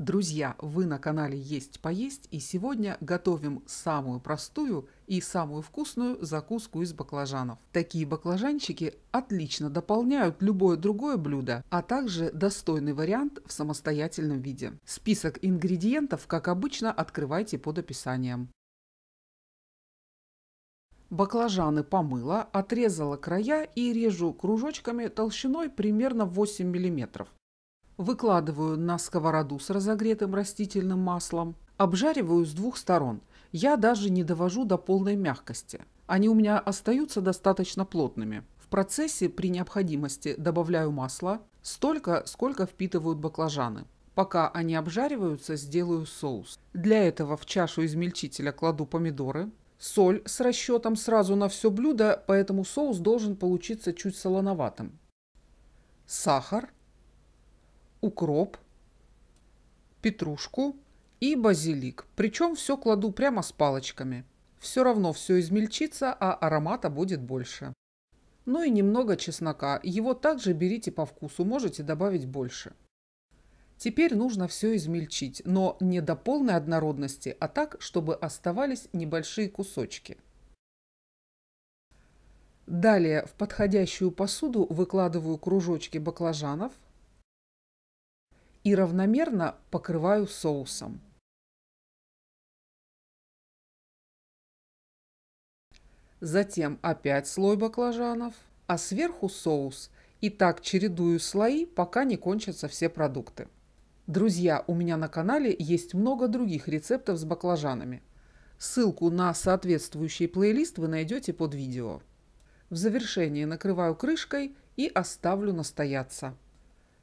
Друзья, вы на канале «Есть поесть» и сегодня готовим самую простую и самую вкусную закуску из баклажанов. Такие баклажанчики отлично дополняют любое другое блюдо, а также достойный вариант в самостоятельном виде. Список ингредиентов, как обычно, открывайте под описанием. Баклажаны помыла, отрезала края и режу кружочками толщиной примерно 8 миллиметров. Выкладываю на сковороду с разогретым растительным маслом. Обжариваю с двух сторон. Я даже не довожу до полной мягкости. Они у меня остаются достаточно плотными. В процессе при необходимости добавляю масло столько, сколько впитывают баклажаны. Пока они обжариваются, сделаю соус. Для этого в чашу измельчителя кладу помидоры, соль с расчетом сразу на все блюдо, поэтому соус должен получиться чуть солоноватым. Сахар, укроп, петрушку и базилик. Причем все кладу прямо с палочками. Все равно все измельчится, а аромата будет больше. Ну и немного чеснока. Его также берите по вкусу, можете добавить больше. Теперь нужно все измельчить, но не до полной однородности, а так, чтобы оставались небольшие кусочки. Далее в подходящую посуду выкладываю кружочки баклажанов – и равномерно покрываю соусом. Затем опять слой баклажанов, а сверху соус. И так чередую слои, пока не кончатся все продукты. Друзья, у меня на канале есть много других рецептов с баклажанами. Ссылку на соответствующий плейлист вы найдете под видео. В завершение накрываю крышкой и оставлю настояться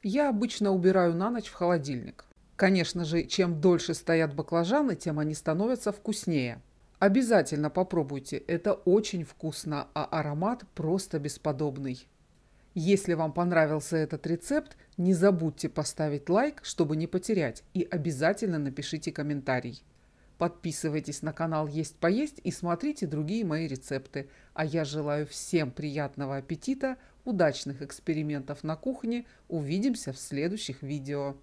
я обычно убираю на ночь в холодильник. Конечно же, чем дольше стоят баклажаны, тем они становятся вкуснее. Обязательно попробуйте, это очень вкусно, а аромат просто бесподобный. Если вам понравился этот рецепт, не забудьте поставить лайк, чтобы не потерять, и обязательно напишите комментарий. Подписывайтесь на канал «Есть поесть» и смотрите другие мои рецепты. А я желаю всем приятного аппетита, удачных экспериментов на кухне. Увидимся в следующих видео.